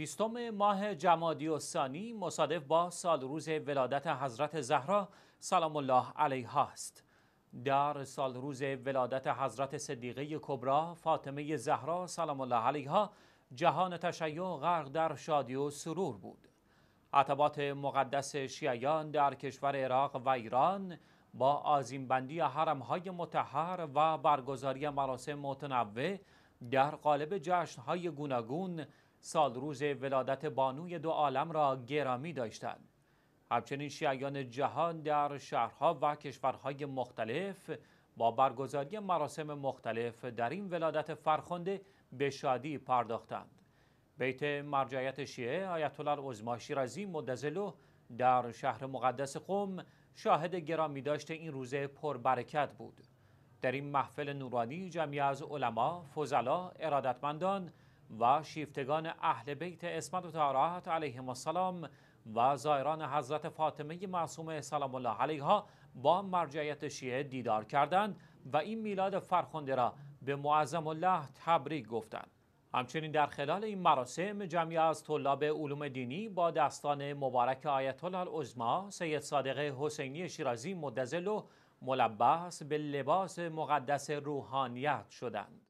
بیستم ماه جمادی و ثانی مصادف با سال روز ولادت حضرت زهرا سلام الله علیها است. در سال روز ولادت حضرت صدیقه کبرا فاطمه زهرا سلام الله علیها جهان تشیع غرق در شادی و سرور بود. عطبات مقدس شیعیان در کشور عراق و ایران با آزیمبندی حرمهای متحر و برگزاری مراسم متنوع در قالب جشنهای گوناگون سال روز ولادت بانوی دو عالم را گرامی داشتند. همچنین شیعیان جهان در شهرها و کشورهای مختلف با برگزاری مراسم مختلف در این ولادت فرخنده به شادی پرداختند. بیت مرجعیت شیعه آیت الله شیرازی مدزلو در شهر مقدس قم شاهد گرامی داشته این روزه پربرکت بود. در این محفل نورانی جمعی از علما، فضلا، ارادتمندان، و شیفتگان اهل بیت اسمت و طهارت علیهم السلام و زائران حضرت فاطمه معصوم سلام الله علیها با مرجعیت شیعه دیدار کردند و این میلاد فرخنده را به معظم الله تبریک گفتند همچنین در خلال این مراسم جمعی از طلاب علوم دینی با دستان مبارک آیت الله العظما سید صادق حسینی شیرازی مدزل و ملبس به لباس مقدس روحانیت شدند